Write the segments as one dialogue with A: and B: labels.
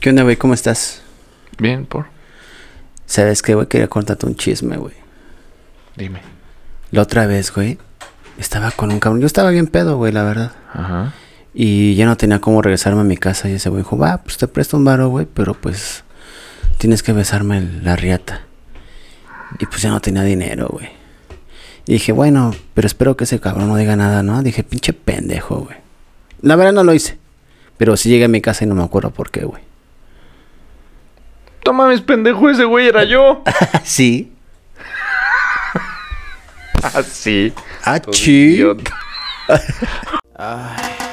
A: ¿Qué onda, güey? ¿Cómo estás? Bien, por. ¿Sabes qué, güey? Quería contarte un chisme, güey. Dime. La otra vez, güey, estaba con un cabrón. Yo estaba bien pedo, güey, la verdad. Ajá. Y ya no tenía cómo regresarme a mi casa. Y ese güey dijo, va, pues te presto un varo, güey, pero pues tienes que besarme la riata. Y pues ya no tenía dinero, güey. Y dije, bueno, pero espero que ese cabrón no diga nada, ¿no? Dije, pinche pendejo, güey. La verdad no lo hice. Pero sí llegué a mi casa y no me acuerdo por qué, güey.
B: ¡Toma, mis pendejo, ese güey era yo.
A: sí. Así. Ah, sí. Ah,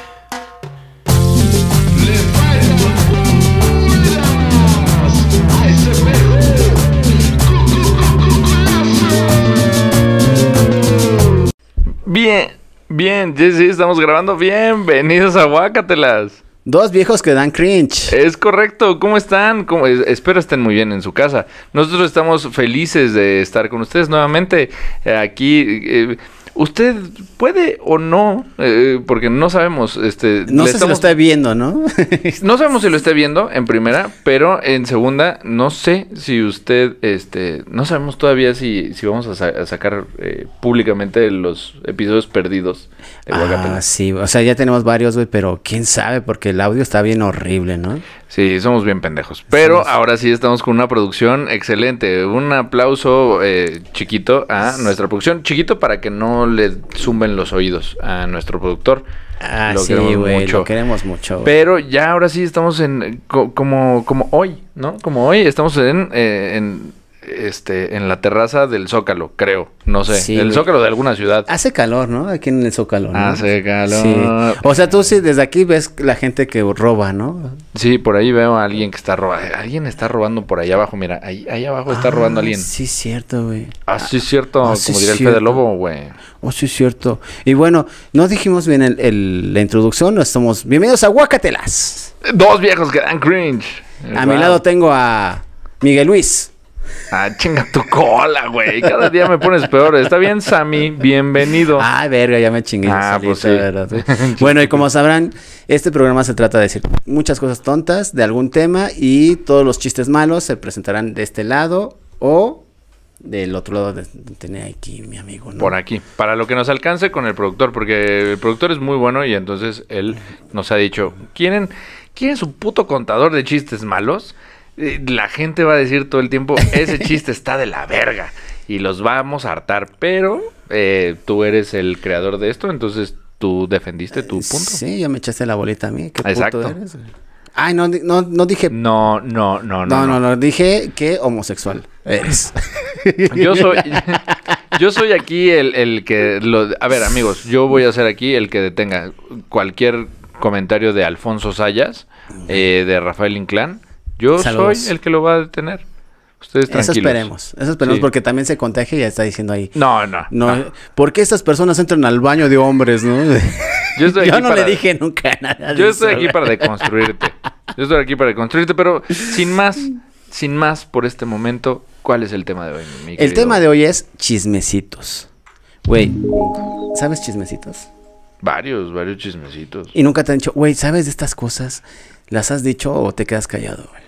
B: bien, bien, sí, sí, estamos grabando. Bienvenidos a Guácatelas.
A: Dos viejos que dan
B: cringe. Es correcto, ¿cómo están? Espero estén muy bien en su casa. Nosotros estamos felices de estar con ustedes nuevamente eh, aquí. Eh, usted puede o no, eh, porque no sabemos. Este, no sé si lo está
A: viendo, ¿no?
B: no sabemos si lo está viendo en primera, pero en segunda, no sé si usted, este, no sabemos todavía si, si vamos a, sacar eh, públicamente los episodios
A: perdidos de Ah, sí, o sea, ya tenemos varios, güey, pero quién sabe, porque el audio está bien horrible, ¿no? Sí, somos bien pendejos. Pero
B: ahora sí estamos con una producción excelente. Un aplauso eh, chiquito a nuestra producción. Chiquito para que no le zumben los oídos a nuestro productor. Ah, sí, güey, lo queremos mucho. Pero ya ahora sí estamos en, como, como hoy, ¿no? Como hoy estamos en eh, este, en la terraza del Zócalo, creo. No sé. el Zócalo de alguna ciudad.
A: Hace calor, ¿no? Aquí en el Zócalo. ¿no? Hace calor. O sea, tú sí, desde aquí ves la gente que roba, ¿no?
B: Sí, por ahí veo a alguien que está robando. Alguien está robando por allá abajo. Mira, ahí, ahí abajo está robando a ah, alguien.
A: Sí, cierto, güey. Ah, sí, cierto. Ah, como diría el fe de Lobo, güey. Oh, sí, cierto. Y bueno, no dijimos bien la introducción. No estamos. Bienvenidos a Guacatelas. Dos viejos que dan cringe. A mi lado tengo a Miguel Luis. Ah,
B: chinga tu cola, güey. Cada día me pones peor. Está bien, Sammy.
A: Bienvenido. Ah, verga, ya me chingué. Ah, pues sí. Bueno, y como sabrán, este programa se trata de decir muchas cosas tontas de algún tema y todos los chistes malos se presentarán de este lado o del otro lado de, aquí mi
B: amigo. Por aquí, para lo que nos alcance con el productor, porque el productor es muy bueno y entonces él nos ha dicho, ¿quieren, ¿quieren su puto contador de chistes malos? la gente va a decir todo el tiempo, ese chiste está de la verga. Y los vamos a hartar, pero eh, tú eres el creador de esto, entonces tú defendiste tu punto. Sí,
A: yo me echaste la bolita a mí. Exacto. Ay, no, no, no dije. No, no, no, no. No, no, no. Dije que homosexual eres.
B: Yo soy. Yo soy aquí el, el que. a ver, amigos, yo voy a ser aquí el que detenga cualquier comentario de Alfonso Sayas, eh, de Rafael Inclán yo soy el
A: que lo va a detener.
B: Ustedes tranquilos. Eso esperemos, eso esperemos porque
A: también se contagia y ya está diciendo ahí. No, no, ¿Por qué estas personas entran al baño de hombres, no? Yo, no le dije nunca nada. Yo estoy aquí para deconstruirte.
B: Yo estoy aquí para deconstruirte, pero sin más, sin más por este momento, ¿cuál es el
A: tema de hoy, mi El tema de hoy es chismecitos. Güey, ¿sabes chismecitos?
B: Varios, varios chismecitos.
A: Y nunca te han dicho, güey, ¿sabes de estas cosas? ¿Las has dicho o te quedas callado, güey?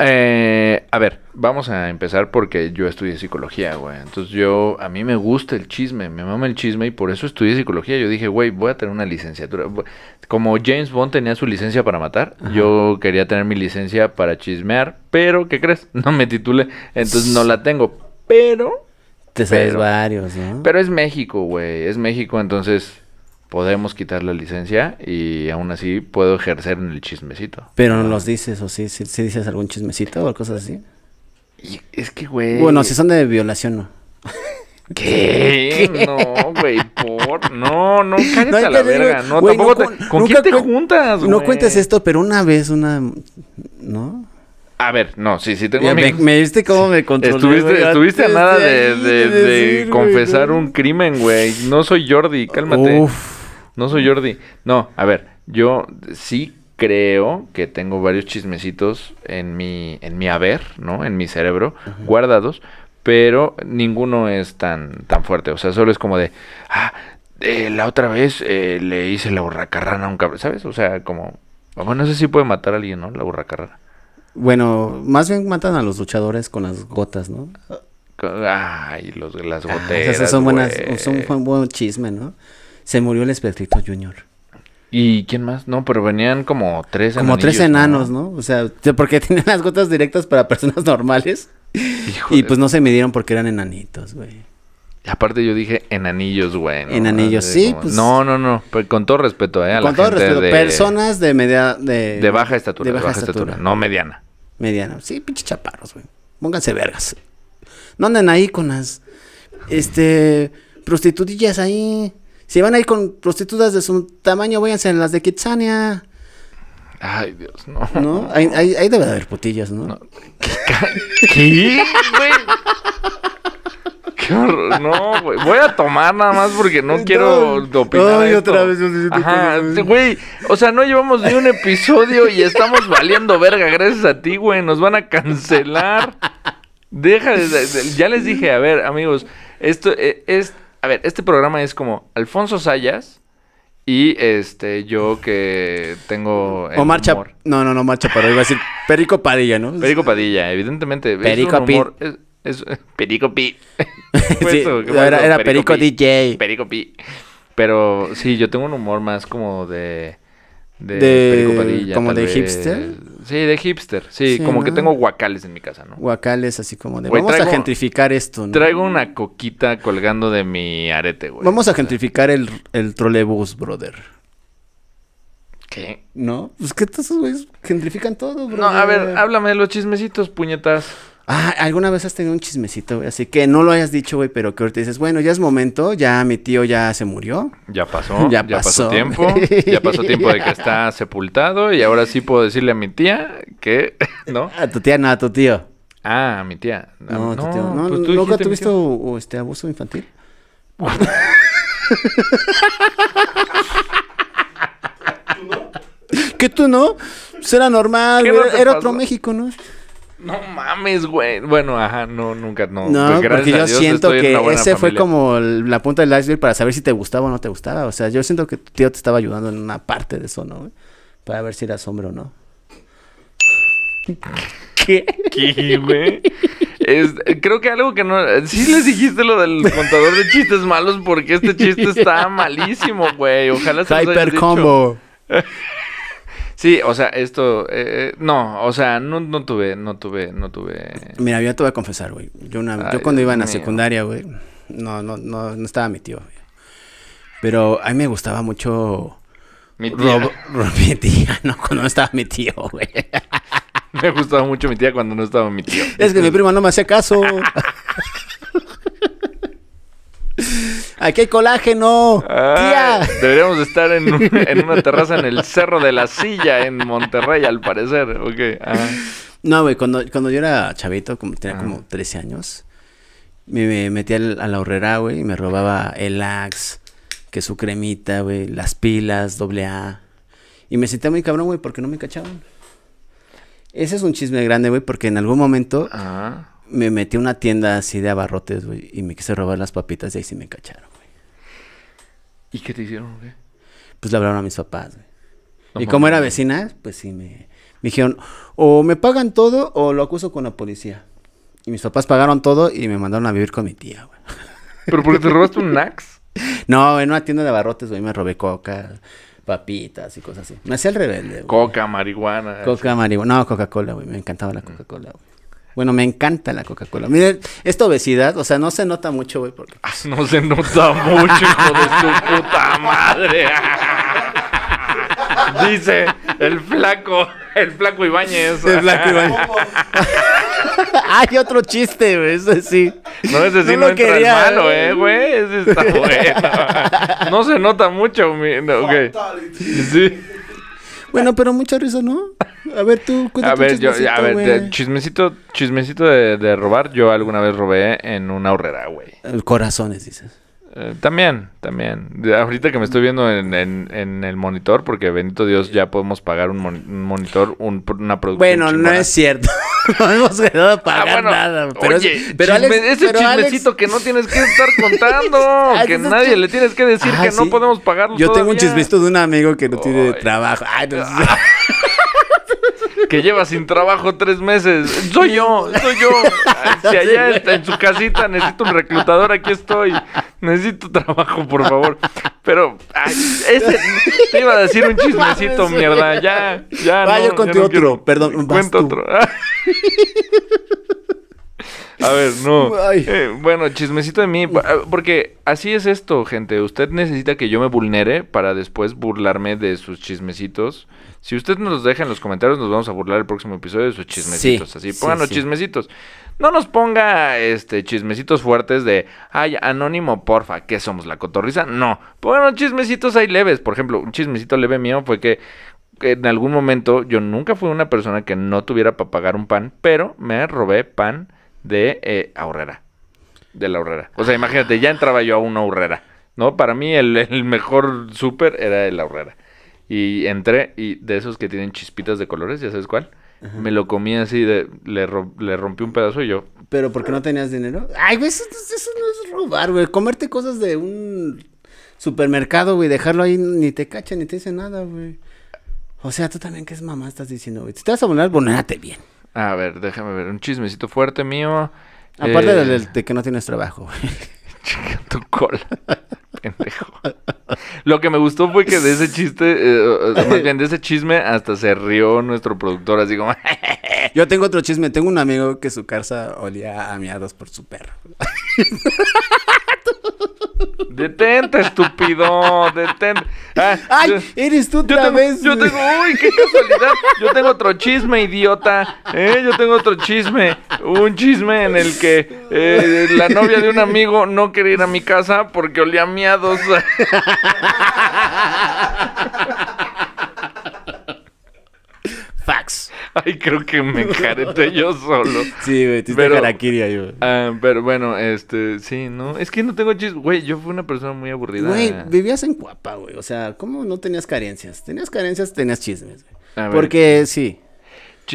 B: Eh, a ver, vamos a empezar porque yo estudié psicología, güey. Entonces yo, a mí me gusta el chisme, me mama el chisme y por eso estudié psicología. Yo dije, güey, voy a tener una licenciatura. Como James Bond tenía su licencia para matar, yo quería tener mi licencia para chismear, pero ¿qué crees? No me titulé, entonces no la tengo. Pero...
A: Te sabes varios, ¿no?
B: Pero es México, güey, es México, entonces podemos quitar la licencia y aún así puedo ejercer en el chismecito.
A: Pero no los dices, o sí, sí, dices algún chismecito o cosas así. es que, güey. Bueno, si son de violación, no. ¿Qué? No,
B: güey, por.
A: No, no, cállate a la verga. No, tampoco te... ¿Con quién te juntas, güey? No cuentes esto, pero una vez, una.
B: ¿No? A ver, no, sí, sí tengo Me, diste viste cómo me controlé? Estuviste, a nada de, de, de, confesar un crimen, güey. No soy Jordi, cálmate. Uf. No soy Jordi. No, a ver, yo sí creo que tengo varios chismecitos en mi, en mi haber, ¿no? En mi cerebro, guardados, pero ninguno es tan, tan fuerte. O sea, solo es como de, ah, eh, la otra vez eh, le hice la burracarrana a un cabrón, ¿sabes? O sea, como, bueno, no sé si puede matar a alguien, ¿no? La burracarrana.
A: Bueno, más bien matan a los luchadores con las gotas, ¿no?
B: Ay, los, las ah, goteras. esas son buenas, son,
A: son buen chisme, ¿no? se murió el espectrito Junior. ¿Y quién más? No, pero venían como tres enanos. Como tres enanos, ¿no? O sea, porque tenían las gotas directas para personas normales. Y pues no se midieron porque eran enanitos, güey. aparte yo dije enanillos, güey. Enanillos, sí, pues. No,
B: no, no. Pues, con todo respeto, ¿eh? con todo respeto. Personas
A: de media. De... baja estatura. De baja, estatura. No mediana. Mediana. Sí, pinche chaparros, güey. Pónganse vergas. No anden ahí con las. Este. Prostitutillas ahí. Si van a ir con prostitutas de su tamaño, váyanse en las de Kitsania. Ay, Dios, no. ¿No? Ahí, debe de haber putillas, ¿no? no. ¿Qué, güey? Qué horror. No, güey. Voy a tomar nada más porque no, quiero opinar. Ay, esto. otra vez.
B: güey. O sea, no llevamos ni un episodio y estamos valiendo verga gracias a ti, güey. Nos van a cancelar. Deja Ya les dije, a ver, amigos. Esto eh, es a ver, este programa es como Alfonso Sayas y este yo que tengo el marcha humor.
A: No, no, no, Marcha, pero iba a decir Perico
B: Padilla, ¿no? Perico Padilla, evidentemente. Perico Pi. Es, Perico Pi. era, Perico, DJ. Perico Pi. Pero sí, yo tengo un humor más como de... De, Perico Padilla. ¿Como de hipster? Sí, de hipster. Sí, como que tengo guacales en mi casa,
A: ¿no? Guacales así como de... vamos a
B: gentrificar esto, ¿no? Traigo una coquita colgando de mi arete, güey. Vamos a
A: gentrificar el, el brother. ¿Qué? ¿No? Pues que estos güeyes gentrifican todo, bro. No, a ver,
B: háblame de los chismecitos, puñetas.
A: Ah, alguna vez has tenido un chismecito, así que no lo hayas dicho, güey, pero que ahorita dices, bueno, ya es momento, ya mi tío ya se murió.
B: Ya pasó, ya, pasó. tiempo, ya pasó tiempo de que está sepultado y ahora sí puedo decirle a mi tía que, ¿no? A tu tía, no, a tu tío. Ah, a mi tía. no, tu tío. No, pues ¿Nunca tuviste
A: este abuso infantil? ¿Que tú no? Pues era normal, era otro México, ¿no?
B: No mames, güey. Bueno, ajá, no, nunca, no. No, pues porque yo siento que ese fue
A: como la punta del iceberg para saber si te gustaba o no te gustaba. O sea, yo siento que tu tío te estaba ayudando en una parte de eso, ¿no? Para ver si era sombra o no.
B: ¿Qué? ¿Qué, güey? creo que algo que no. Sí les dijiste lo del contador de chistes malos porque este chiste está malísimo, güey. Ojalá se Hyper combo. Sí, o sea, esto, eh, eh, no, o sea, no, no tuve, no tuve, no tuve.
A: Mira, yo te voy a confesar, güey. Yo, cuando iba en la secundaria, güey, no, no, no, no estaba mi tío. Pero a mí me gustaba mucho. Mi tía. mi tía, no, cuando no estaba mi tío, güey. me gustaba mucho mi tía cuando no estaba mi tío. Es que mi prima no me hacía caso.
B: Aquí hay colágeno. tía. Deberíamos estar en, una terraza en el Cerro de la Silla, en Monterrey, al parecer. Ah.
A: No, güey, cuando, yo era chavito, como, tenía ah. como 13 años, me, metí metía a la horrera, güey, y me robaba el Axe, que su cremita, güey, las pilas, doble A. Y me sentía muy cabrón, güey, porque no me cachaban. Ese es un chisme grande, güey, porque en algún momento ah. me metí a una tienda así de abarrotes, güey, y me quise robar las papitas y ahí sí me cacharon. ¿Y qué te hicieron, güey? Pues le hablaron a mis papás, güey. y como era vecina, pues sí me, dijeron, o me pagan todo o lo acuso con la policía. Y mis papás pagaron todo y me mandaron a vivir con mi tía, güey. ¿Pero porque te robaste un Nax? No, en una tienda de abarrotes, güey, me robé coca, papitas y cosas así. Me hacía el rebelde, güey. Coca, marihuana. Coca, marihuana. No, Coca-Cola, güey. Me encantaba la Coca-Cola, güey. Bueno, me encanta la Coca-Cola. Miren, esta obesidad, o sea, no se nota mucho, güey, porque... Ah, no se nota mucho, hijo de su puta
B: madre. Dice el flaco, el flaco Ibáñez. El flaco Ibañez.
A: Hay otro chiste, güey, eso sí. No, ese sí no, entra malo, eh. eh, güey. Ese está
B: No se nota mucho, güey. No, okay. Sí.
A: Bueno, pero mucha risa, ¿no? A ver, tú, A ver, yo, a ver,
B: chismecito, chismecito de, robar. Yo alguna vez robé en una horrera, güey. Eh, corazones, dices. Eh, también, también. ahorita que me estoy viendo en, el monitor, porque bendito Dios, ya podemos pagar un, monitor, un, una producción. Bueno, no es cierto. no hemos quedado para ah, nada.
A: Pero, ese chismecito que no tienes que
B: estar contando, ah, que nadie le tienes que decir ah, que no podemos pagarlo. Yo tengo un chismecito
A: de un amigo que no tiene trabajo.
B: que lleva sin trabajo tres meses. Soy yo, soy yo. Si allá está en su casita, necesito un reclutador, aquí estoy. Necesito trabajo, por favor. Pero te iba a decir un chismecito, mierda. Ya, ya. Vaya, ah, no, otro. Perdón, Cuento otro. A ver, no. Eh, bueno, chismecito de mí. Ah, porque así es esto, gente. Usted necesita que yo me vulnere para después burlarme de sus chismecitos. Si usted nos los deja en los comentarios, nos vamos a burlar el próximo episodio de sus chismecitos. así, pónganos chismecitos. No nos ponga este chismecitos fuertes de, ay, anónimo, porfa, que somos la cotorriza. No, bueno chismecitos hay leves. Por ejemplo, un chismecito leve mío fue que en algún momento yo nunca fui una persona que no tuviera para pagar un pan, pero me robé pan de eh, De la ahorrera. O sea, imagínate, ya entraba yo a una ahorrera. ¿no? Para mí el, mejor súper era el ahorrera. Y entré y de esos que tienen chispitas de colores, ¿ya sabes cuál? me lo comí así, de, le, rompí un pedazo y yo.
A: ¿Pero porque no tenías dinero? Ay, güey, eso, no es robar, güey. Comerte cosas de un supermercado, güey, dejarlo ahí, ni te cacha, ni te dice nada, güey. O sea, tú también, que es mamá? Estás diciendo, güey. Si te vas a volar, abonate bien.
B: A ver, déjame ver. Un chismecito fuerte mío. Aparte eh,
A: de, que no tienes trabajo, güey. Chica tu cola. pendejo.
B: Lo que me gustó fue que de ese chiste, eh, más bien de ese chisme, hasta se rió nuestro
A: productor, así como. Yo tengo otro chisme. Tengo un amigo que su casa olía a miados por su perro. Detente, estúpido.
B: Detente. Ah, Ay, eres tú también! yo Tengo, qué casualidad. Yo tengo otro chisme, idiota. ¿eh? Yo tengo otro chisme. Un chisme en el que eh, la novia de un amigo no quería ir a mi casa porque olía a miados. Ay, creo que me careté yo solo. Sí, güey, te pero, ahí, yo. Ah, pero bueno, este, sí, ¿no? Es que no tengo chismes, Güey, yo fui una persona muy aburrida. Güey,
A: vivías en Cuapa, güey. O sea, ¿cómo no tenías carencias? Tenías carencias, tenías chismes, güey. Porque sí.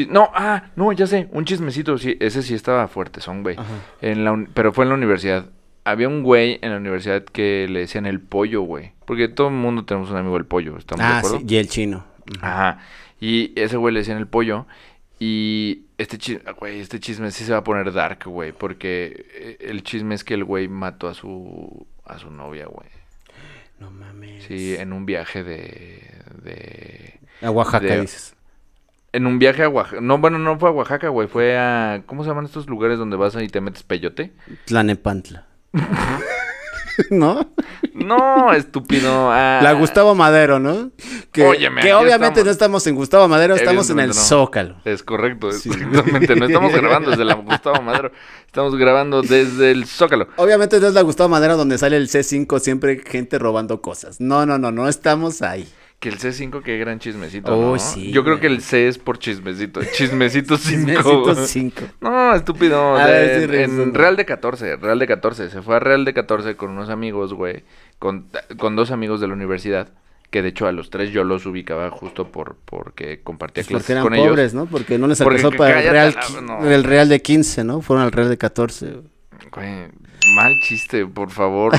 B: no, ah, no, ya sé. Un chismecito, sí, ese sí estaba fuerte, son, güey. En la pero fue en la universidad. Había un güey en la universidad que le decían el pollo, güey. Porque todo el mundo tenemos un amigo el pollo, ¿estamos ah, Sí, y el chino. Ajá. Y ese güey le decían el pollo. Y este chisme, güey, este chisme sí se va a poner dark, güey. Porque eh, el chisme es que el güey mató a su, a su novia, güey. No mames. Sí, en un viaje de... de a Oaxaca, dices. En un viaje a Oaxaca. No, bueno, no fue a Oaxaca, güey. Fue a... ¿Cómo se llaman estos lugares donde vas y te metes peyote?
A: Tlanepantla. ¿No? No, estúpido. Ah. La Gustavo Madero, ¿no? Que, que obviamente no estamos en Gustavo Madero, estamos en el
B: Zócalo. Es correcto, sí. No estamos grabando desde la Gustavo Madero, estamos grabando desde el Zócalo.
A: Obviamente no es la Gustavo Madero donde sale el C5 siempre gente robando cosas. No, no, no, no estamos ahí.
B: Que el C5, qué gran chismecito. Oh, yo creo que el C es por chismecito. Chismecito 5. chismecito 5. No, estúpido. en, Real de 14, Real de 14. Se fue a Real de 14 con unos amigos, güey. Con, dos amigos de la universidad que de hecho a los tres yo los ubicaba justo por porque compartía pues porque eran con pobres, ellos. ¿no? Porque no les alcanzó para el Real, el Real de
A: 15, ¿no? Fueron al Real de 14.
B: Güey, mal chiste, por favor.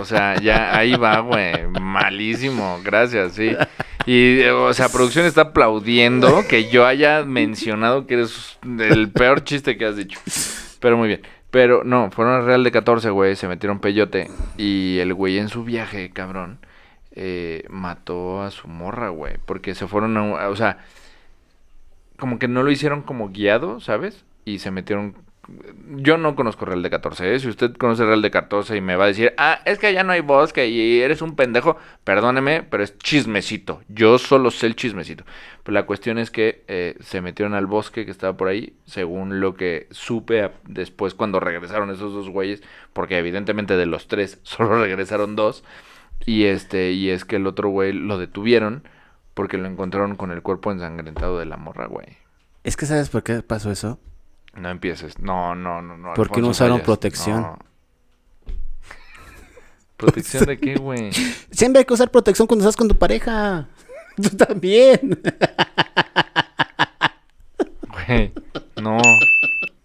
B: O sea, ya ahí va, güey. Malísimo, gracias, sí. Y, o sea, producción está aplaudiendo que yo haya mencionado que eres el peor chiste que has dicho. Pero muy bien. Pero no, fueron a Real de 14, güey. Se metieron peyote. Y el güey en su viaje, cabrón, eh, mató a su morra, güey. Porque se fueron a. O sea, como que no lo hicieron como guiado, ¿sabes? Y se metieron yo no conozco Real de 14. ¿eh? Si usted conoce Real de 14 y me va a decir, ah, es que ya no hay bosque y eres un pendejo, perdóneme, pero es chismecito. Yo solo sé el chismecito. Pero la cuestión es que eh, se metieron al bosque que estaba por ahí, según lo que supe después cuando regresaron esos dos güeyes, porque evidentemente de los tres solo regresaron dos. Y, este, y es que el otro güey lo detuvieron porque lo encontraron con el cuerpo ensangrentado de la morra, güey.
A: Es que ¿sabes por qué pasó eso?
B: No empieces. No, no, no. no ¿Por qué no usaron protección? ¿Protección de qué, güey?
A: Siempre hay que usar protección cuando estás con tu pareja. Tú también.
B: Güey, no.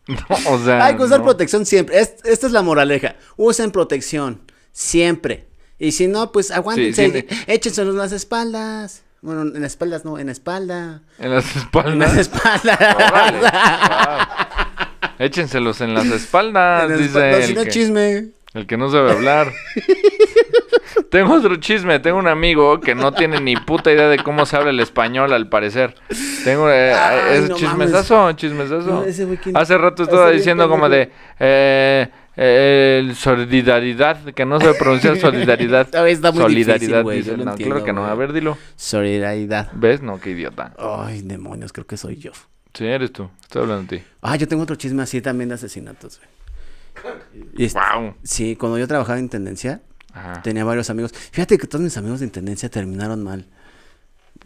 B: No, o sea. Hay que usar protección
A: siempre. esta es la moraleja. Usen protección. Siempre. Y si no, pues aguanten. Sí, las espaldas. Bueno, en espaldas no, en espalda.
B: En las espaldas. En las
A: espaldas.
B: Échenselos en las espaldas, en dice el, que, chisme. el que no sabe hablar. tengo otro chisme, tengo un amigo que no tiene ni puta idea de cómo se habla el español, al parecer. Tengo eh, es no chismesazo, chismesazo. Hace rato estaba diciendo como de eh, el solidaridad, que no se pronuncia solidaridad. Está muy solidaridad, no, claro que no. A ver, dilo.
A: Solidaridad. ¿Ves? No, qué idiota. Ay, demonios, creo que soy yo. Sí, eres tú. Estoy hablando de ti. Ah, yo tengo otro chisme así también de asesinatos, wow. Sí, cuando yo trabajaba en Intendencia tenía varios amigos. Fíjate que todos mis amigos de Intendencia terminaron mal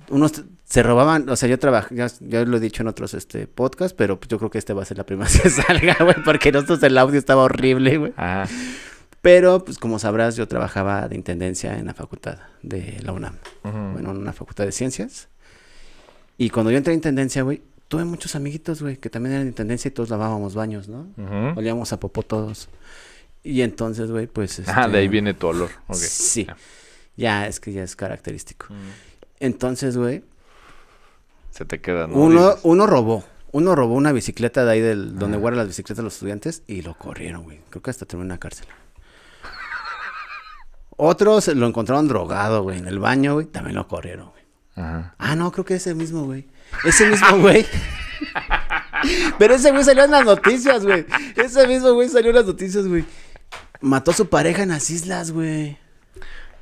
A: unos se robaban, o sea, yo trabajé, ya, lo he dicho en otros este podcast, pero pues yo creo que este va a ser la primera que salga, güey, porque nosotros el audio estaba horrible, güey. Pero, pues como sabrás, yo trabajaba de intendencia en la facultad de la UNAM, bueno, en una facultad de ciencias. Y cuando yo entré a intendencia, güey, tuve muchos amiguitos, güey, que también eran de intendencia y todos lavábamos baños, ¿no? Olíamos a popó todos. Y entonces, güey, pues... ah, de ahí este, viene tu olor. Okay. Sí. Ya, es que ya es característico. Entonces, güey. Se te queda, ¿no? Uno, uno robó. Uno robó una bicicleta de ahí del, donde guardan las bicicletas los estudiantes y lo corrieron, güey. Creo que hasta terminó en la cárcel. Otros lo encontraron drogado, güey, en el baño, güey. También lo corrieron, güey. Ajá. Ah, no, creo que ese mismo, güey. Ese mismo, güey. Pero ese güey salió en las noticias, güey. Ese mismo güey salió en las noticias, güey. Mató a su pareja en las islas, güey.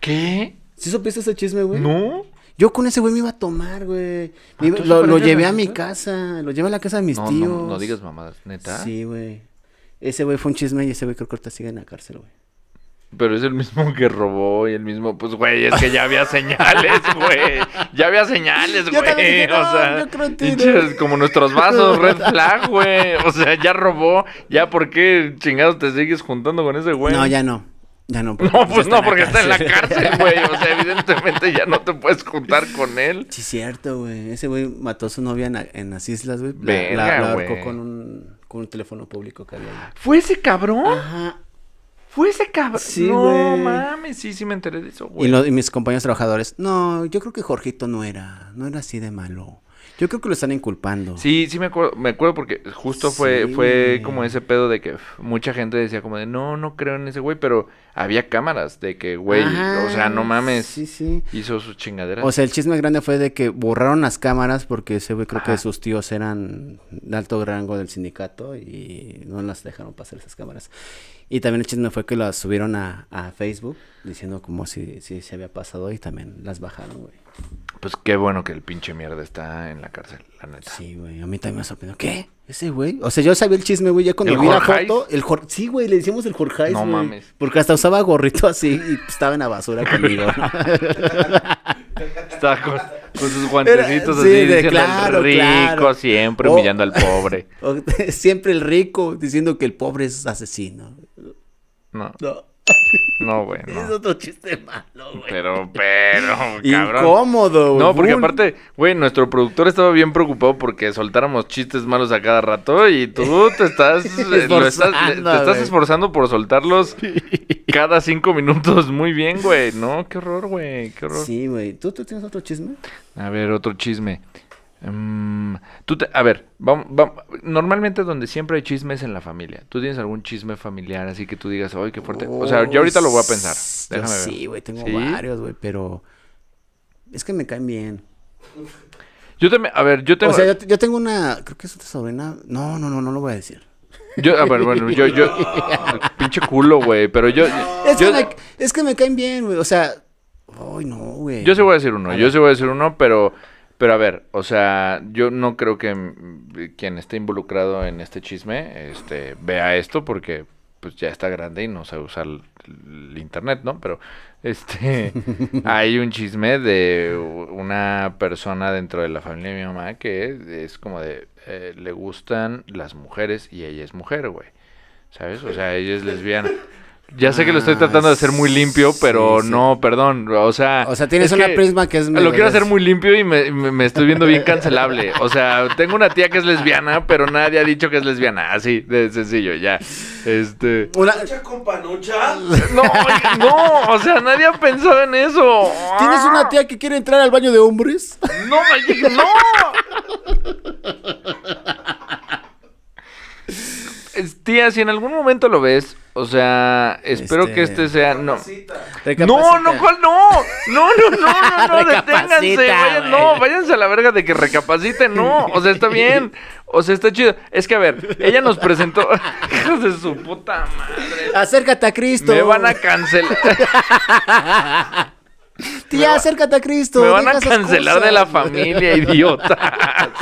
A: ¿Qué? ¿Sí supiste ese chisme, güey? No. Yo con ese güey me iba a tomar, güey. Ah, lo, llevé a mi casa, lo llevé a la casa de mis tíos. No, no digas mamadas, neta. Sí, güey. Ese güey fue un chisme y ese güey creo que ahorita sigue en la cárcel, güey.
B: Pero es el mismo que robó y el mismo, pues, güey, es que ya había señales, güey. Ya había señales, güey. o sea, yo creo como nuestros vasos, red flag, güey. O sea, ya robó. Ya, ¿por qué chingados te sigues juntando con ese güey? No, ya no. Ya no. no, pues no, porque está en la cárcel, güey. O sea, evidentemente ya no te puedes juntar con él.
A: Sí, cierto, güey. Ese güey mató a su novia en, en las islas, güey. La, Venga, con un, con un teléfono público que había. ¿Fue ese
B: cabrón? Ajá. Fue ese cabrón. Sí, no mames, sí, sí me enteré de eso, güey. Y,
A: y, mis compañeros trabajadores, no, yo creo que Jorgito no era, no era así de malo. Yo creo que lo están inculpando.
B: Sí, sí me acuerdo, me acuerdo porque justo fue, fue como ese pedo de que mucha gente decía como de no, no creo en ese güey, pero había cámaras de que güey, o sea, ah, no mames. Sí, sí. Hizo su chingadera. O sea, el chisme
A: grande fue de que borraron las cámaras porque ese güey creo que sus tíos eran de alto rango del sindicato y no las dejaron pasar esas cámaras. Y también el chisme fue que las subieron a, a Facebook diciendo como si, si se había pasado y también las bajaron, güey. Pues qué bueno que el pinche mierda está en la cárcel, la neta. Sí, güey. A mí también me sorprendió. ¿Qué? ¿Ese güey? O sea, yo sabía el chisme, güey. Ya cuando vi la foto, el Jorge. Sí, güey, le decíamos el Jorge. No mames. Porque hasta usaba gorrito así y estaba en la basura conmigo. estaba con, sus guantecitos así. Sí, el rico, siempre humillando al pobre. siempre el rico diciendo que el pobre es asesino. No. No. No, güey. Es otro chiste malo, güey. Pero, pero, cabrón. Incómodo, güey. No, porque aparte,
B: güey, nuestro productor estaba bien preocupado porque soltáramos chistes malos a cada rato y tú te estás, eh, estás te estás esforzando por soltarlos cada cinco minutos. Muy bien, güey. No, qué horror, güey. Qué horror. Sí, güey. ¿Tú, ¿Tú tienes otro chisme? A ver, otro chisme. Em, tú a ver, vamos, vamos, normalmente donde siempre hay chismes en la familia. ¿Tú tienes algún chisme familiar así que tú digas, ay, qué fuerte? o sea, yo ahorita lo voy a pensar. Sí, güey, tengo varios, güey,
A: pero es que me caen bien. Yo también, a ver, yo tengo... O sea, yo, tengo una, creo que es otra sobrina... No, no, no, no lo voy a decir. Yo, a ver, bueno, yo, yo,
B: pinche culo, güey, pero yo... Es, que me,
A: es que me caen bien, güey, o sea... Ay, no, güey. Yo sí voy a decir uno, yo sí voy
B: a decir uno, pero... Pero a ver, o sea, yo no creo que mm, quien esté involucrado en este chisme este, vea esto porque pues ya está grande y no sabe usar el, internet, ¿no? Pero este hay un chisme de una persona dentro de la familia de mi mamá que es como de eh, le gustan las mujeres y ella es mujer, güey. ¿Sabes? O sea, ella es lesbiana. Ya sé que lo estoy tratando de hacer muy ah, limpio, pero no, perdón. O sea. O tienes una prisma que es. Lo quiero hacer muy limpio y me, estoy viendo bien cancelable. O sea, tengo una tía que es lesbiana, pero nadie ha dicho que es lesbiana. Así, de sencillo, ya. Este. con No, no, o sea, nadie ha pensado en eso. ¿Tienes una tía que quiere entrar al baño de hombres? No, no tía, si en algún momento lo ves, o sea, espero que este, este sea. No. No, no, ¿cuál? No. No, no, no, no, no, deténganse. no, váyanse a la verga de que recapaciten. No, o sea, está bien. O sea, está chido. Es que, a ver, ella nos presentó. Hijos de su
A: puta madre. Acércate a Cristo. Me van
B: a cancelar.
A: Tía, acércate a Cristo. Me van a cancelar de la familia, idiota.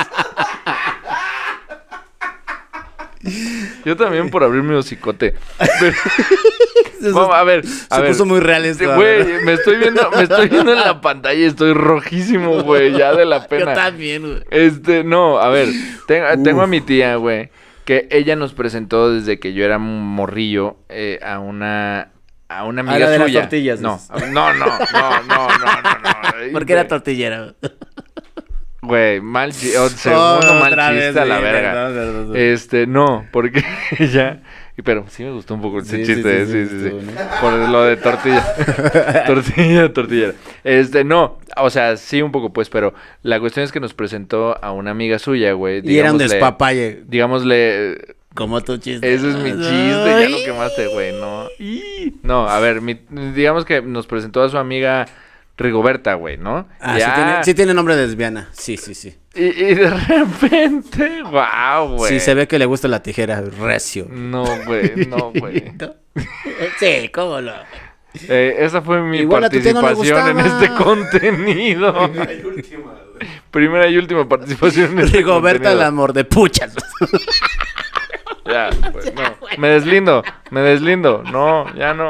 B: Yo también por abrir mi hocicote. Vamos, a ver, se puso muy real esto. Güey, me estoy viendo, me estoy viendo en la pantalla y estoy rojísimo, güey, ya de la pena. Yo también, güey. Este, no, a ver, tengo, a mi tía, güey, que ella nos presentó desde que yo era morrillo eh, a una a una ah, amiga a la de Las tortillas, no, no, no, no, no, no, no, no. Porque era
A: tortillera.
B: Güey, mal, chiste. segundo mal chiste a la verga. Este, no, porque ya. Pero sí me gustó un poco ese chiste, sí, sí, sí. sí Por lo de tortilla. tortilla, tortillera. Este, no, o sea, sí un poco, pues, pero la cuestión es que nos presentó a una amiga suya, güey. Y era un despapalle. Digámosle. Como tu chiste. Ese es mi chiste, ya lo quemaste, güey, ¿no? No, a ver, digamos que nos presentó a su amiga
A: Rigoberta, güey, ¿no? Ah, sí, tiene, nombre de lesbiana. Sí, sí, sí.
B: Y, de repente,
A: wow, güey. Sí, se ve que le gusta la tijera, recio. No, güey, no, güey. sí, cómo lo. Eh, esa fue mi participación en este contenido. Primera y última. güey. Primera y última participación en este
B: Rigoberta el amor de puchas. ya, pues, no. Me deslindo, me deslindo. No, ya no.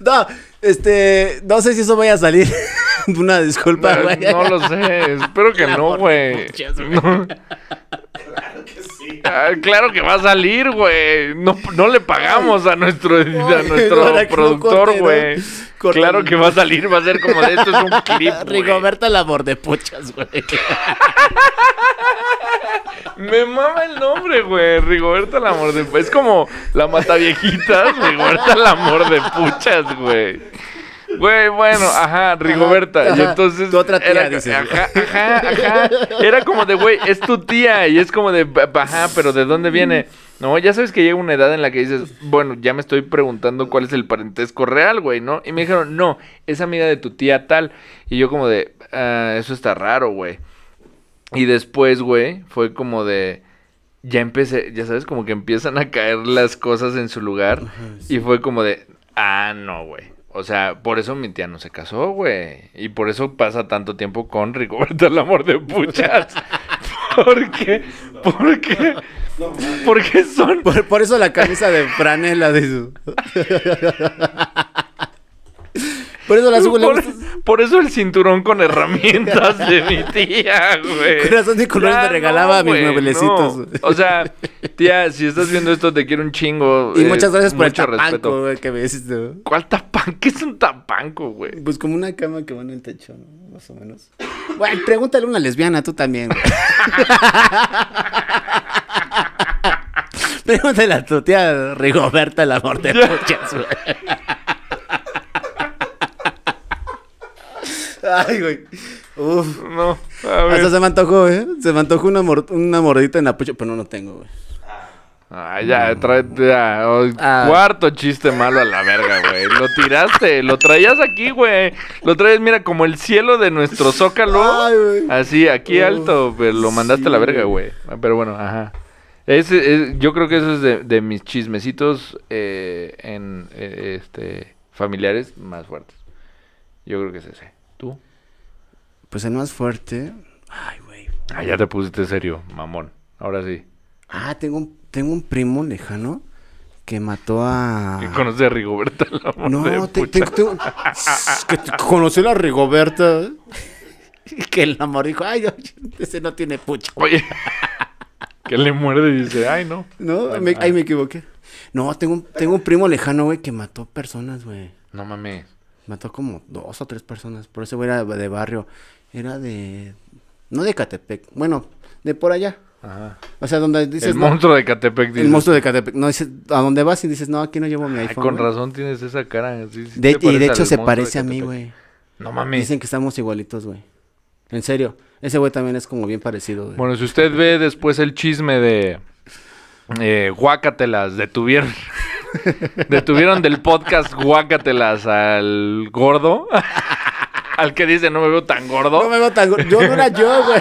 A: No. Este, no sé si eso vaya a salir. Una disculpa, güey. No, lo sé.
B: Espero que no, güey. No. Ah, claro que va a salir, güey. No, no, le pagamos a nuestro, a nuestro productor, güey. claro que va a salir, va a ser como de esto es un clip. Rigoberta de puchas, güey. Me mama el nombre, güey. Rigoberta de puchas, Es como la mata viejitas, Rigoberta amor De puchas, güey. Güey, bueno, ajá, Rigoberta. y entonces. era, Ajá, ajá, ajá. Era como de, güey, es tu tía. Y es como de, ajá, pero ¿de dónde viene? No, ya sabes que llega una edad en la que dices, bueno, ya me estoy preguntando cuál es el parentesco real, güey, ¿no? Y me dijeron, no, es amiga de tu tía tal. Y yo, como de, ah, eso está raro, güey. Y después, güey, fue como de ya empecé, ya sabes, como que empiezan a caer las cosas en su lugar. Y fue como de, ah, no, güey. O sea, por eso mi tía no se casó, güey. Y por eso pasa tanto tiempo con Rigoberto, el amor de puchas.
A: Porque, porque, porque son. Por, por eso la camisa de franela de su.
B: Por eso el cinturón con herramientas de mi tía, güey. Corazón de colores me regalaba a mis mueblecitos. O sea, tía, si estás viendo esto, te
A: quiero un chingo. Y eh, muchas gracias por el tapanco, güey, que me hiciste. ¿Cuál tapanco? ¿Qué es un tapanco, güey? Pues como una cama que va en el techo, más o menos. Bueno, pregúntale a una lesbiana, tú también, güey. Pregúntale a tu tía Rigoberta el amor de muchas, güey. Ay, güey. Uf. No. Hasta se me antojó, ¿eh? Se me antojó una, mordita en la pucha, pero no, no tengo, güey. Ah, ya,
B: ya. Ah. Cuarto chiste malo a la verga, güey. Lo tiraste, lo traías aquí, güey. Lo traes, mira, como el cielo de nuestro zócalo. Ay, güey. Así, aquí alto, pero lo mandaste a la verga, güey. Ah, pero bueno, ajá. yo creo que eso es de, mis chismecitos eh, en eh, este familiares más fuertes. Yo creo que es ese.
A: Pues el más fuerte. Ay, güey.
B: Ah, ya te pusiste serio, mamón. Ahora sí.
A: Ah, tengo un, tengo un primo lejano que mató a. ¿Quién conoce a Rigoberta? La no, te, conocí a la Rigoberta. que el amor dijo, ay, ese no tiene pucha. Oye, que le muerde y dice, ay, no. No, ay. Ah. me equivoqué. No, tengo un, tengo un primo lejano, güey, que mató personas, güey. No mames mató como dos o tres personas. Por eso era de barrio. Era de. No de Catepec. Bueno, de por allá. Ajá. O sea, donde dices. El monstruo de Catepec. El monstruo de Catepec. No, dices, a dónde vas y dices, no, aquí no llevo mi iPhone. con razón
B: tienes esa cara. y de hecho se parece a mí, güey. No mames. Dicen
A: que estamos igualitos, güey. En serio. Ese güey también es como bien parecido,
B: Bueno, si usted ve después el chisme de. Eh, guácatelas, detuvieron Detuvieron del podcast Guácatelas al gordo. al que dice, no me veo tan gordo. No me veo tan gordo. Yo no era yo, güey.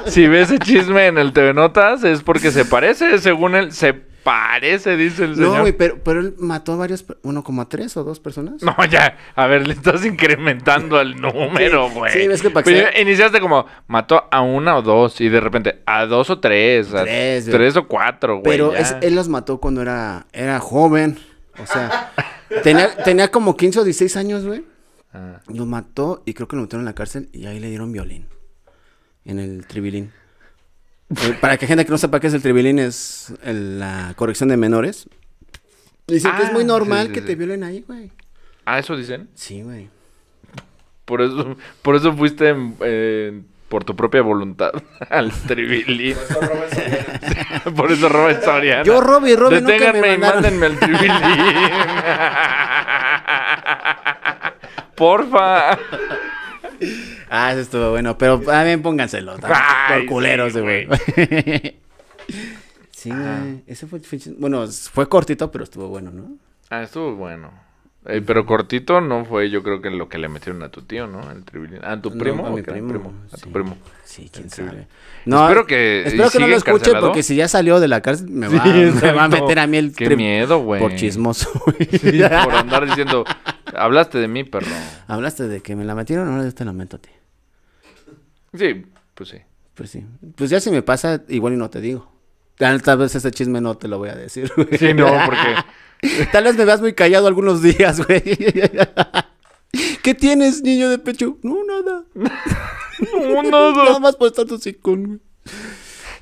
B: si, ves ese chisme en el TV Notas, es porque se parece, según él, se parece, dice el señor. No, güey,
A: pero, pero él mató a varias, uno como a tres o dos personas. No,
B: ya, a ver, le estás incrementando al número, güey. Sí, ves que para Pero pues, Iniciaste como, mató a una o dos, y de repente a dos o tres, tres, tres o cuatro, güey. Pero él
A: los mató cuando era, era joven, o sea, tenía, tenía como 15 o 16 años, güey. Ah. Lo mató y creo que lo metieron en la cárcel y ahí le dieron violín. En el tribilín. Eh, para que gente que no sepa qué es el tribilín, es la corrección de menores. Dicen que es muy ah. normal que te violen ahí, güey. ¿Ah,
B: eso dicen? Sí, güey. Por eso, por eso fuiste por tu propia voluntad al tribilín. por eso Robert Soriano. Yo Robby, Robby nunca me y mándenme al tribilín.
A: Porfa. Ah, eso estuvo bueno. Pero también pónganselo. por culeros, güey. Sí, Ese fue, Bueno, fue cortito, pero estuvo bueno, ¿no? Ah, estuvo bueno. Eh, pero
B: cortito no fue, yo creo que lo que le metieron a tu tío, ¿no? El ¿A tu primo? a mi primo. A tu primo. Sí, quién sabe. Pues espero que, no lo escuche porque si
A: ya salió de la cárcel me va, a meter a mí el Qué miedo, güey. Por chismoso, por andar
B: diciendo, hablaste de mí, perro.
A: Hablaste de que me la metieron, ahora yo te la meto a
B: Sí, pues sí.
A: Pues sí. Pues ya si me pasa, igual y no te digo. Tal vez ese chisme no te lo voy a decir, Sí, no, porque. Tal vez me veas muy callado algunos días, güey. ¿Qué tienes, niño de pecho? No, nada. no, nada. Nada más por estar tu sicón,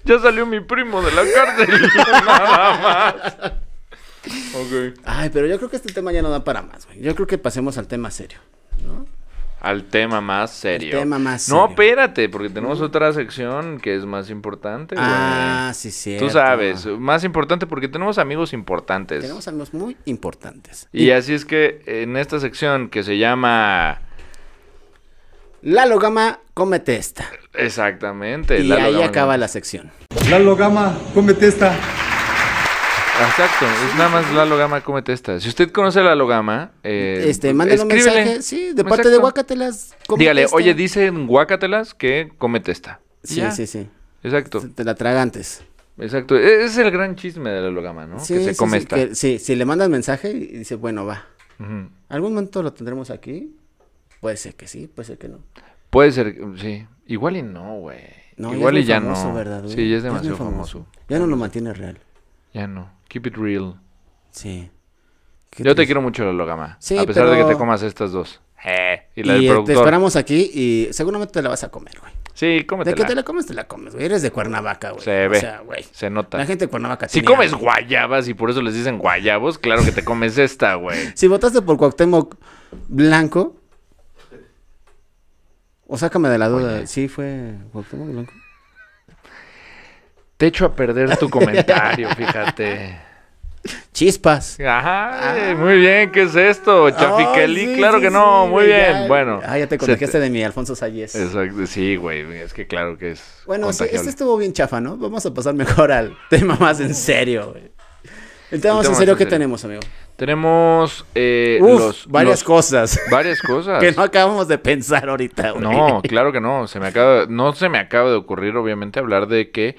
A: Ya salió mi primo de la cárcel. nada más. Ay, pero yo creo que este tema ya no da para más, güey. Yo creo que pasemos al tema serio, ¿no?
B: al tema más serio. más serio. No, espérate, porque tenemos otra sección que es más importante. Ah, sí, sí. Tú sabes, más importante porque tenemos amigos importantes. Tenemos
A: amigos muy importantes. Y,
B: así es que en esta sección que se llama...
A: Lalo Gama, cómete esta.
B: Exactamente. Y ahí acaba
A: la sección. Lalo Gama, cómete esta.
B: Exacto, es nada más la logama cómete esta. Si usted conoce la logama eh, este, mándale un mensaje, sí, de parte de
A: Guacatelas. Dígale, esta. oye,
B: dicen Guacatelas que
A: comete esta. Sí, sí, sí. Exacto. Te la antes Exacto, e, es el gran chisme de la logama, ¿no? que se come esta. sí, si le mandas mensaje y dice, bueno, va. ¿Algún momento lo tendremos aquí? Puede ser que sí, puede ser que no.
B: Puede ser, sí. Igual y no, güey. Igual y ya no. sí, ya es demasiado famoso. Ya no lo mantiene real. Ya no. Keep it real. Sí. Yo te, quiero mucho, la Sí, a pesar de que te comas estas dos. Eh, y la eh, te esperamos
A: aquí y seguramente te la vas a comer, güey. Sí, cómetela. De que te la comes, te la
B: comes, güey. Eres de
A: Cuernavaca, güey. Se o ve. Sea, güey.
B: Se nota. La gente de Cuernavaca Si comes guayabas y por eso les dicen guayabos, claro que te comes esta, güey.
A: si votaste por Cuauhtémoc Blanco. O sácame de la duda. ¿Sí fue Cuauhtémoc Blanco? Te echo a perder tu comentario, fíjate. Chispas.
B: Ajá, ah. muy bien, ¿qué es esto? Chafiquelí, claro que no, muy bien. bueno.
A: Ah, ya te contagiaste de mi Alfonso Salles. Exacto, sí, güey, es que claro que es. Bueno, sí, este estuvo bien chafa, ¿no? Vamos a pasar mejor al tema más en serio, güey. El tema más en serio qué tenemos, amigo.
B: Tenemos eh, varias
A: cosas. Varias
B: cosas. que no
A: acabamos de pensar ahorita,
B: güey. No, claro que no. Se me acaba, no se me acaba de ocurrir, obviamente, hablar de que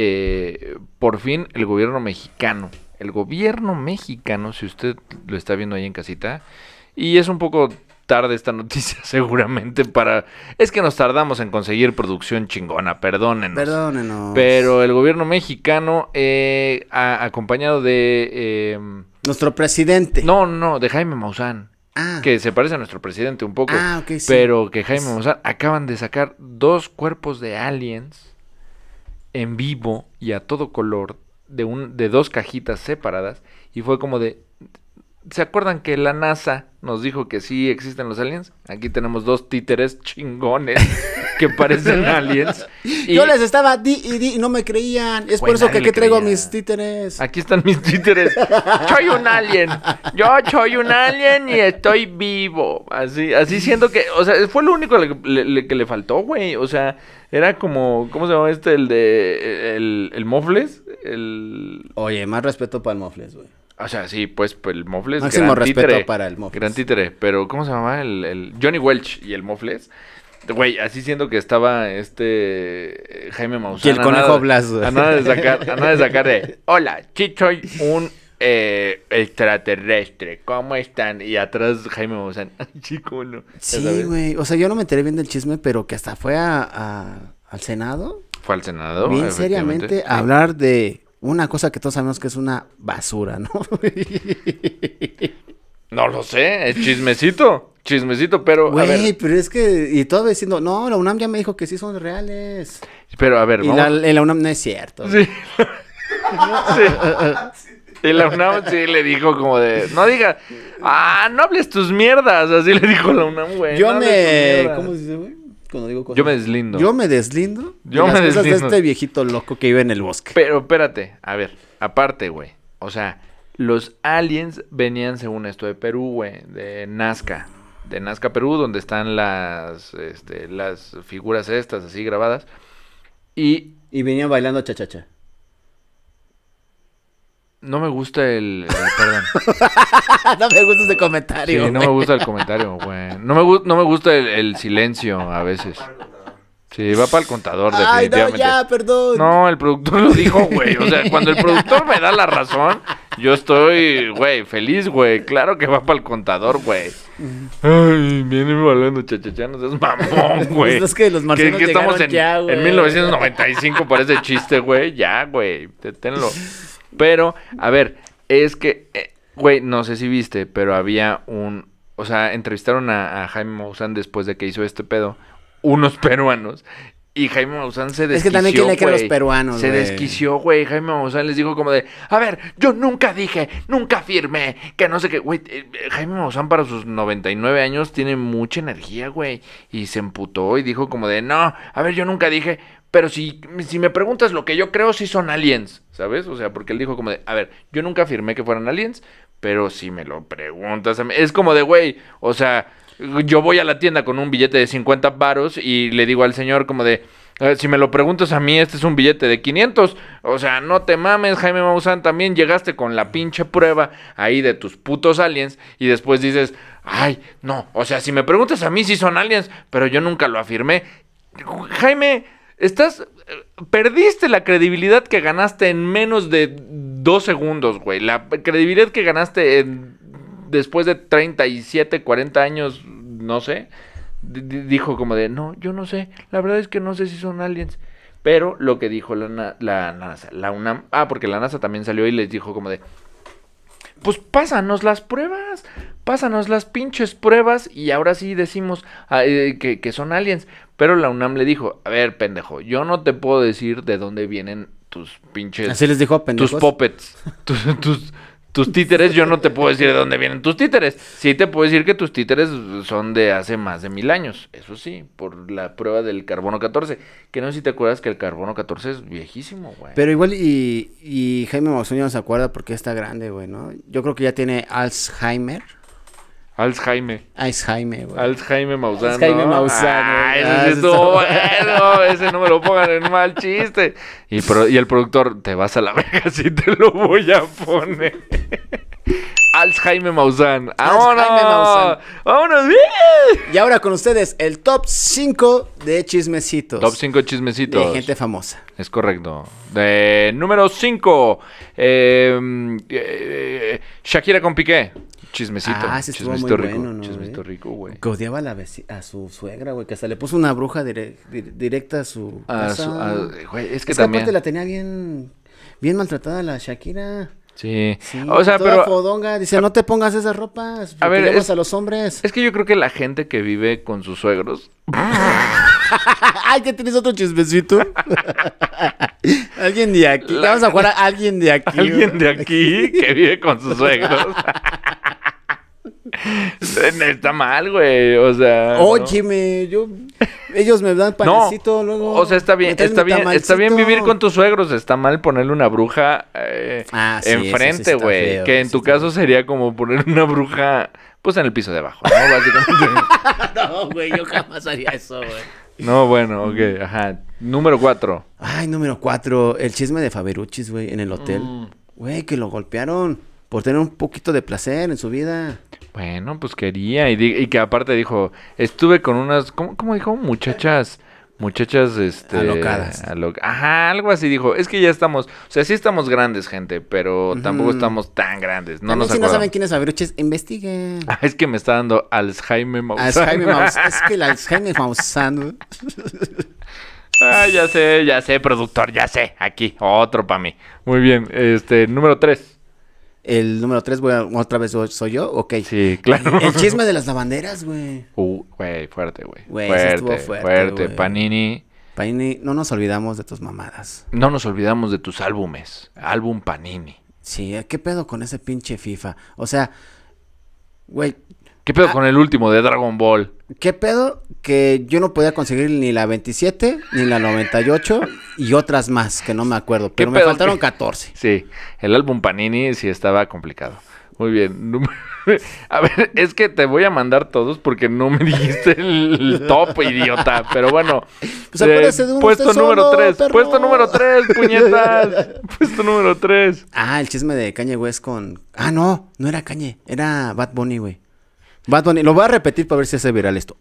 B: eh, por fin el gobierno mexicano. El gobierno mexicano, si usted lo está viendo ahí en casita, y es un poco tarde esta noticia seguramente para... Es que nos tardamos en conseguir producción chingona, perdónenos. Perdónenos. Pero el gobierno mexicano, eh, acompañado de... Em, nuestro presidente. No, no, de Jaime Maussan. Ah. Que se parece a nuestro presidente un poco. Ah, Pero que Jaime Maussan acaban de sacar dos cuerpos de aliens en vivo y a todo color de, un, de dos cajitas separadas y fue como de... ¿Se acuerdan que la NASA nos dijo que sí existen los aliens? Aquí tenemos dos títeres chingones que parecen aliens. Yo les
A: estaba di y di y no me creían. Es por eso que aquí traigo mis títeres.
B: Aquí están mis títeres.
A: soy un alien.
B: Yo soy un
A: alien y estoy
B: vivo. Así, así siento que, o sea, fue lo único que le faltó, güey. O sea, era como, ¿cómo se llama este? El de, el, Mofles. El...
A: Oye, más respeto para el Mofles, güey.
B: O sea, sí, pues, pues el Mofles. Máximo respeto para el Mofles. Gran títere. Pero, ¿cómo se llama? El, el Johnny Welch y el Mofles Güey, así siento que estaba este eh, Jaime Maussan. Y el conejo Blas. A nada de sacar, a nada de sacar de, hola,
A: Chichoy, un
B: eh, extraterrestre, ¿cómo están? Y atrás Jaime Maussan,
A: chico, no. Sí, güey, o sea, yo no me enteré bien del chisme, pero que hasta fue a, al Senado.
B: Fue al Senado, Bien seriamente a
A: hablar de una cosa que todos sabemos que es una basura, ¿no?
B: no lo sé, es chismecito chismecito, pero. Güey,
A: pero es que. Y todo diciendo, no, la UNAM ya me dijo que sí son reales. Pero a ver, y vamos. La, la UNAM no es cierto. Sí.
B: sí. Y la UNAM sí le dijo como de, no digas, ah, no hables tus mierdas, así
A: le dijo la UNAM, güey. Yo me, ¿cómo se dice, güey? Cuando digo cosas.
B: Yo me deslindo. Yo
A: me deslindo. Yo me las deslindo. Cosas de este viejito
B: loco que vive en el bosque. Pero espérate, a ver, aparte, güey. O sea, los aliens venían según esto de Perú, güey, de Nazca de Nazca Perú, donde están las, este, las figuras estas
A: así grabadas. Y, y venían bailando chachacha.
B: No me gusta el. perdón.
A: no me gusta ese comentario. Sí, no me gusta el comentario,
B: güey. No me, gusta el, el silencio a veces. Sí, va para el contador, Ay, definitivamente. no, ya,
A: perdón. No,
B: el productor lo dijo, güey. O sea, cuando el productor me da la razón, yo estoy, güey, feliz, güey. Claro que va para el contador, güey. Ay, viene volando chachachanos. Es mamón, güey. Es que los marcianos ¿Qué, qué estamos en, ya, güey. En 1995 para ese chiste, güey. Ya, güey. Tenlo. Pero, a ver, es que, eh, güey, no sé si viste, pero había un. O sea, entrevistaron a, Jaime Maussan después de que hizo este pedo unos peruanos. Y Jaime Maussan se desquició. Es que también que los peruanos, Se desquició, güey. Jaime Maussan les dijo como de: A ver, yo nunca dije, nunca firmé, que no sé qué. Güey, eh, eh, Jaime Maussan para sus 99 años tiene mucha energía, güey. Y se emputó y dijo como de: No, a ver, yo nunca dije. Pero si, si me preguntas lo que yo creo, sí son aliens, ¿sabes? O sea, porque él dijo como de, a ver, yo nunca firmé que fueran aliens, pero si me lo preguntas es como de, güey, o sea, yo voy a la tienda con un billete de 50 varos y le digo al señor como de, eh, si me lo preguntas a mí, este es un billete de 500. O sea, no te mames, Jaime Maussan, también llegaste con la pinche prueba ahí de tus putos aliens y después dices, ay, no, o sea, si me preguntas a mí si son aliens, pero yo nunca lo afirmé. Jaime, estás, eh, perdiste la credibilidad que ganaste en menos de dos segundos, güey. La credibilidad que ganaste en después de 37, 40 años, no sé, dijo como de, no, yo no sé, la verdad es que no sé si son aliens. Pero lo que dijo la, NASA, la UNAM, ah, porque la NASA también salió y les dijo como de, pues pásanos las pruebas, pásanos las pinches pruebas y ahora sí decimos ah, eh, que, son aliens. Pero la UNAM le dijo, a ver, pendejo, yo no te puedo decir de dónde vienen tus pinches... Así les dijo, pendejos. Tus puppets, tus, tus títeres, yo no te puedo decir de dónde vienen tus títeres. Sí te puedo decir que tus títeres son de hace más de mil años. Eso sí, por la prueba del carbono 14. Que no sé si te acuerdas que el carbono 14 es viejísimo, güey.
A: Pero igual y, y Jaime Maussan no se acuerda porque está grande, güey, ¿no? Yo creo que ya tiene Alzheimer. Alzheimer. Alzheimer, güey. Alzheimer Mausano. Alzheimer Mausano. Ah, ese ah, es todo bueno.
B: Ese no me lo pongan en mal chiste. Y, el productor, te vas a la verga si te lo voy a poner.
A: Alzheimer Maussan. ¡Vámonos! Alzheimer Maussan. ¡Vámonos! Y ahora con ustedes el top 5 de chismecitos. Top
B: 5 chismecitos. De gente famosa. Es correcto. De número 5, em, eh, Shakira con Piqué. Chismecito. Ah, sí, estuvo chismecito muy rico,
A: bueno, Chismecito eh? rico, güey. Que odiaba a, la su suegra, güey, que hasta le puso una bruja directa a su a es que también. aparte la tenía bien, bien maltratada la Shakira.
B: Sí. sí. o sea, toda pero.
A: Fodonga. Dice, no te pongas esas ropas. A ver. Es, a los
B: hombres. Es que yo creo que la gente que vive con sus suegros.
A: Ay, ya tienes otro chismecito. alguien de aquí. Vamos a jugar a alguien de aquí. Alguien
B: de aquí que vive con sus suegros. Está mal, güey. O sea.
A: Óyeme, yo. Ellos me dan panecito, luego. O sea, está bien, está bien, está bien vivir con
B: tus suegros. Está mal ponerle una bruja eh, ah, enfrente, güey. que en tu caso sería como poner una bruja, pues en el piso de
A: abajo, ¿no? no, güey, yo jamás haría eso, güey. No, bueno, ok, ajá. Número cuatro. Ay, número cuatro. El chisme de Faberuchis, güey, en el hotel. Mm. Güey, que lo golpearon por tener un poquito de placer en su vida. Bueno, pues quería.
B: Y, que aparte dijo, estuve con unas, ¿cómo, cómo dijo? Muchachas. Muchachas, este... Alocadas. Ajá, algo así dijo. Es que ya estamos... O sea, sí estamos grandes, gente, pero tampoco estamos tan grandes. No nos si no saben
A: quién es investiguen. Ah,
B: es que me está dando Alzheimer Maussan, Alzheimer
A: es que el Alzheimer Maussan
B: ah, ya sé, ya sé, productor, ya sé. Aquí, otro para mí.
A: Muy bien, este, número tres. El número 3 güey, otra vez soy yo, ok. Sí, claro. El chisme de las lavanderas, güey. Uh, güey, fuerte, güey. fuerte, fuerte. Fuerte,
B: Panini.
A: Panini, no nos olvidamos de tus mamadas. No nos olvidamos de tus álbumes. Álbum Panini. Sí, ¿qué pedo con ese pinche FIFA? O sea, güey, ¿Qué pedo ah. con el último de Dragon Ball? ¿Qué pedo? Que yo no podía conseguir ni la 27, ni la 98 y otras más que no me acuerdo. Pero me faltaron
B: 14. Sí, el álbum Panini sí estaba complicado. Muy bien. A ver, es que te voy a mandar todos porque no me dijiste el top, idiota. Pero bueno. Pues puesto número 3. Puesto número 3, puñetas.
A: puesto número 3. Ah, el chisme de Kanye West con. Ah, no, no era Kanye, era Bad Bunny, güey. Bad Bunny, lo voy a repetir para ver si hace viral esto.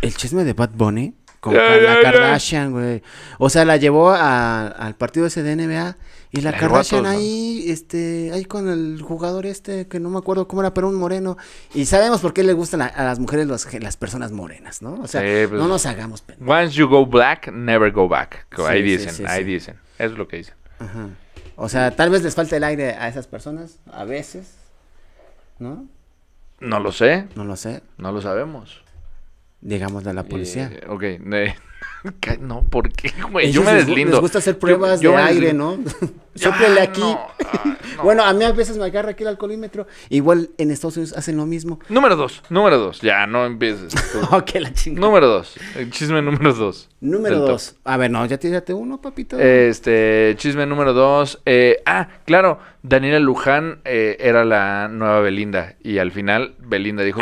A: El chisme de Bad Bunny con la Kardashian, güey. O sea, la llevó al partido ese de NBA y la, Kardashian ahí, este, ahí con el jugador este, que no me acuerdo cómo era, pero un moreno. Y sabemos por qué le gustan a, las mujeres las personas morenas, ¿no? O sea, pues, no nos hagamos
B: Once you go black, never go back. ahí dicen, ahí dicen. es lo que dicen.
A: O sea, tal vez les falta el aire a esas personas, a veces, ¿no?
B: No lo sé. No lo sé. No lo sabemos. Digamos de la policía. Eh, ok,
A: no, ¿por qué, güey? Yo me deslindo. Les gusta hacer pruebas de aire, ¿no? Sóplele aquí. Ah, bueno, a mí a veces me agarra aquí el alcoholímetro. Igual en Estados Unidos hacen lo mismo.
B: Número dos, número dos. Ya, no empieces. ok, la chingada. Número dos. chisme número dos. Número dos. A ver, no, ya tírate uno, papito. Este, chisme número dos. Eh, ah, claro, Daniela Luján eh, era la nueva Belinda. Y al final, Belinda dijo: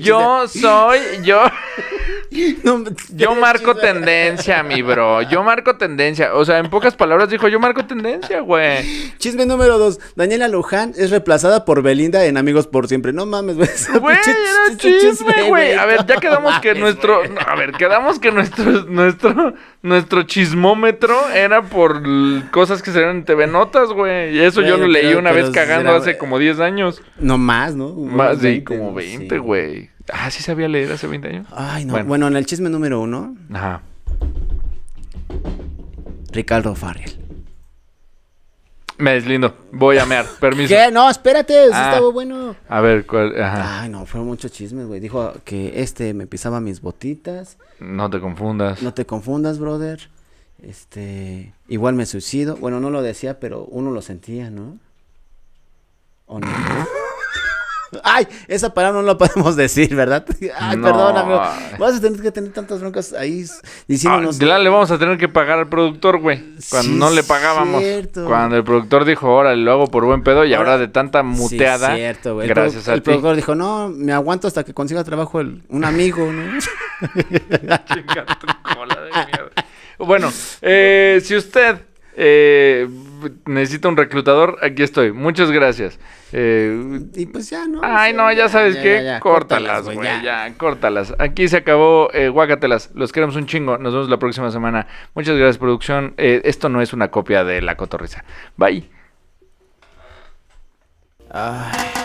A: Yo soy, yo. yo marco tendencia,
B: mi bro. Yo marco tendencia. O sea, en pocas palabras dijo, yo marco tendencia, güey.
A: Chisme número dos. Daniela Luján es reemplazada por Belinda en Amigos por Siempre. No mames, güey.
B: chisme, güey. A ver, ya quedamos que nuestro... A ver, quedamos que nuestro,
A: nuestro,
B: nuestro chismómetro era por cosas que se en TV Notas, güey. Y eso yo lo leí una vez cagando hace como 10 años. No más, ¿no? Más, de como 20, güey.
A: Ah, sí sabía leer hace 20 años. Ay, no. Bueno, en el chisme número uno.
B: Ajá. Ricardo Farrell.
A: Me es lindo. Voy a mear. Permiso. ¿Qué? No, espérate. Eso ah. estaba bueno. A ver, ¿cuál? Ajá. Ay, no, fueron muchos chismes, güey. Dijo que este me pisaba mis botitas. No te confundas. No te confundas, brother. Este. Igual me suicido. Bueno, no lo decía, pero uno lo sentía, ¿no? ¿O no? Ay, esa palabra no la podemos decir, ¿verdad? Ay, perdón, amigo. Vas a tener que tener tantas broncas ahí diciéndonos.
B: Ah, le vamos a tener que pagar al productor, güey. Cuando no le pagábamos. Cuando el productor dijo, ahora lo hago por buen pedo y ahora, de tanta muteada. Sí, cierto, güey. Gracias al a productor
A: dijo, no, me aguanto hasta que consiga trabajo el, un amigo, ¿no? Chinga, de
B: mierda. Bueno, eh, si usted eh, Necesito un reclutador, aquí estoy. Muchas gracias. Eh, y pues ya, ¿no? Ay, no, ya, sabes qué. Ya, córtalas, güey. Ya. córtalas. Aquí se acabó. Eh, guácatelas. Los queremos un chingo. Nos vemos la próxima semana. Muchas gracias, producción. Eh, esto no es una copia de La Cotorriza. Bye. Ay. Ah.